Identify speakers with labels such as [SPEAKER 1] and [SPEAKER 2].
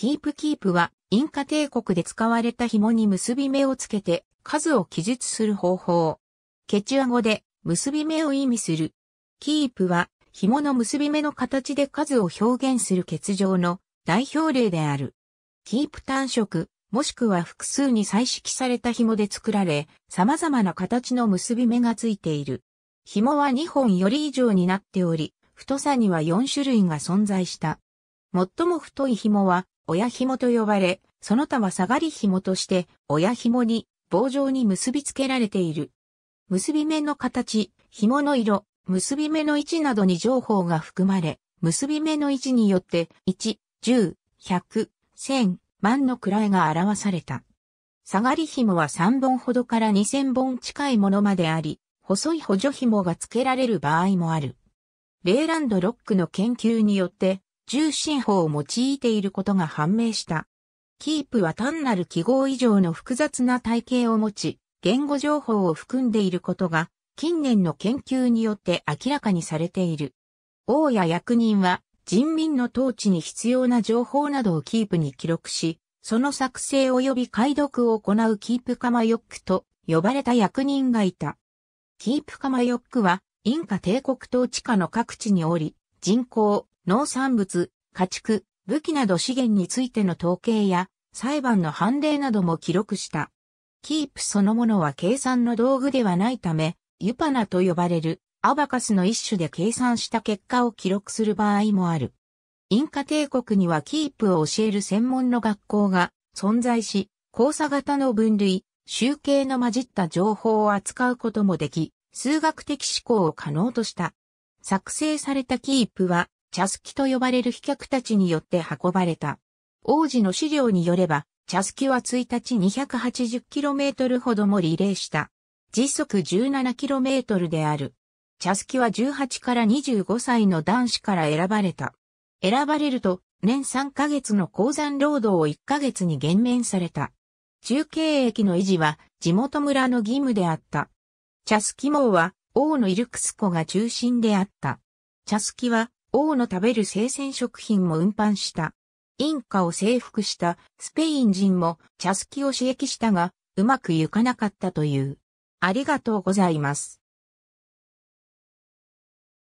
[SPEAKER 1] キープキープは、インカ帝国で使われた紐に結び目をつけて、数を記述する方法。ケチュア語で、結び目を意味する。キープは、紐の結び目の形で数を表現する欠状の代表例である。キープ単色、もしくは複数に彩色された紐で作られ、様々な形の結び目がついている。紐は2本より以上になっており、太さには4種類が存在した。最も太い紐は親紐と呼ばれ、その他は下がり紐として、親紐に棒状に結び付けられている。結び目の形、紐の色、結び目の位置などに情報が含まれ、結び目の位置によって、1、10、100、1000、万の位が表された。下がり紐は3本ほどから2000本近いものまであり、細い補助紐が付けられる場合もある。レーランドロックの研究によって、重心法を用いていることが判明した。キープは単なる記号以上の複雑な体系を持ち、言語情報を含んでいることが、近年の研究によって明らかにされている。王や役人は、人民の統治に必要な情報などをキープに記録し、その作成及び解読を行うキープカマヨックと呼ばれた役人がいた。キープカマヨックは、インカ帝国統治下の各地におり、人口、農産物、家畜、武器など資源についての統計や裁判の判例なども記録した。キープそのものは計算の道具ではないため、ユパナと呼ばれるアバカスの一種で計算した結果を記録する場合もある。インカ帝国にはキープを教える専門の学校が存在し、交差型の分類、集計の混じった情報を扱うこともでき、数学的思考を可能とした。作成されたキープは茶すきと呼ばれる飛脚たちによって運ばれた。王子の資料によれば、茶すきは1日 280km ほどもリレーした。時速 17km である。茶すきは18から25歳の男子から選ばれた。選ばれると、年3ヶ月の鉱山労働を1ヶ月に減免された。中継駅の維持は地元村の義務であった。茶すき網は王のイルクスコが中心であった。茶すきは王の食べる生鮮食品も運搬した。インカを征服したスペイン人も茶すきを刺激したが、うまくいかなかったという。ありがとうございます。